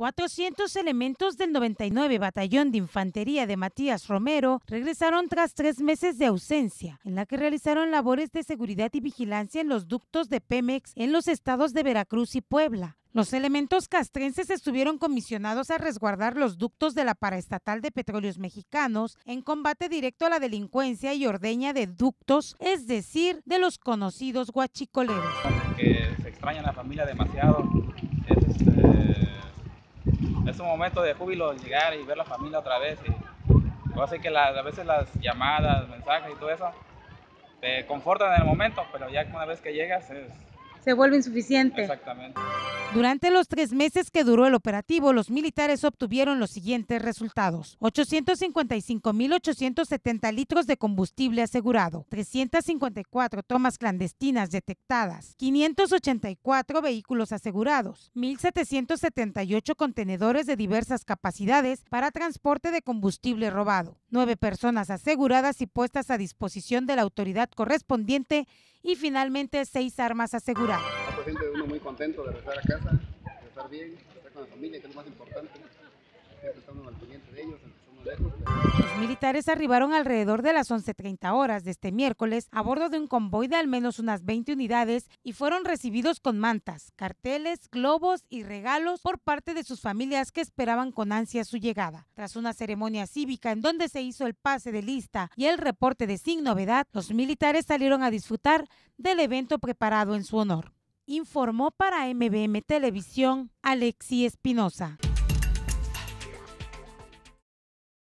400 elementos del 99 Batallón de Infantería de Matías Romero regresaron tras tres meses de ausencia, en la que realizaron labores de seguridad y vigilancia en los ductos de Pemex en los estados de Veracruz y Puebla. Los elementos castrenses estuvieron comisionados a resguardar los ductos de la paraestatal de petróleos mexicanos en combate directo a la delincuencia y ordeña de ductos, es decir, de los conocidos guachicoleros. se extraña la familia demasiado, es un momento de júbilo llegar y ver la familia otra vez. Y así que a veces las llamadas, mensajes y todo eso te confortan en el momento, pero ya una vez que llegas Se vuelve insuficiente. Exactamente. Durante los tres meses que duró el operativo, los militares obtuvieron los siguientes resultados. 855.870 litros de combustible asegurado, 354 tomas clandestinas detectadas, 584 vehículos asegurados, 1.778 contenedores de diversas capacidades para transporte de combustible robado, 9 personas aseguradas y puestas a disposición de la autoridad correspondiente y finalmente 6 armas aseguradas uno muy contento de regresar a casa, de estar bien, estar con la familia, lo más importante. lejos. Los militares arribaron alrededor de las 11.30 horas de este miércoles a bordo de un convoy de al menos unas 20 unidades y fueron recibidos con mantas, carteles, globos y regalos por parte de sus familias que esperaban con ansia su llegada. Tras una ceremonia cívica en donde se hizo el pase de lista y el reporte de sin novedad, los militares salieron a disfrutar del evento preparado en su honor informó para MBM Televisión Alexi Espinosa.